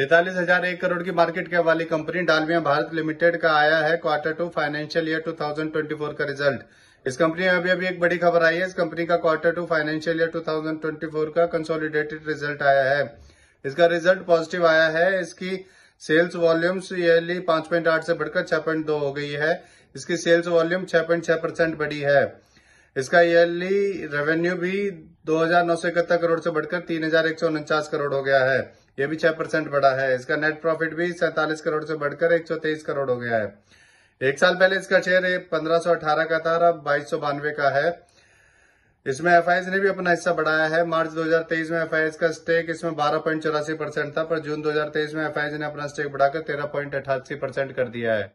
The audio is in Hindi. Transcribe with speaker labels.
Speaker 1: तैतालीस हजार एक करोड़ की मार्केट कैप वाली कंपनी डालमिया भारत लिमिटेड का आया है क्वार्टर टू फाइनेंशियल ईयर 2024 का रिजल्ट इस कंपनी में अभी अभी एक बड़ी खबर आई है इस कंपनी का क्वार्टर टू फाइनेंशियल ईयर 2024 का कंसोलिडेटेड रिजल्ट आया है इसका रिजल्ट पॉजिटिव आया है इसकी सेल्स वॉल्यूम्स ईयरली पांच पॉइंट आठ से बढ़कर छह पॉइंट दो हो गई है इसकी सेल्स वॉल्यूम छह पॉइंट छह परसेंट बढ़ी है इसका ईयरली रेवेन्यू भी दो हजार नौ सौ इकहत्तर करोड़ से बढ़कर तीन हजार एक सौ उनचास करोड़ हो गया है ये भी छह परसेंट बढ़ा है इसका नेट प्रॉफिट भी सैंतालीस करोड़ से बढ़कर एक करोड़ हो गया है एक साल पहले इसका शेयर पंद्रह का था अब बाईस का है इसमें एफ ने भी अपना हिस्सा बढ़ाया है मार्च 2023 में एफ का स्टेक इसमें बारह पॉइंट चौरासी परसेंट था पर जून 2023 में एफ ने अपना स्टेक बढ़ाकर तेरह पॉइंट अठासी परसेंट कर दिया है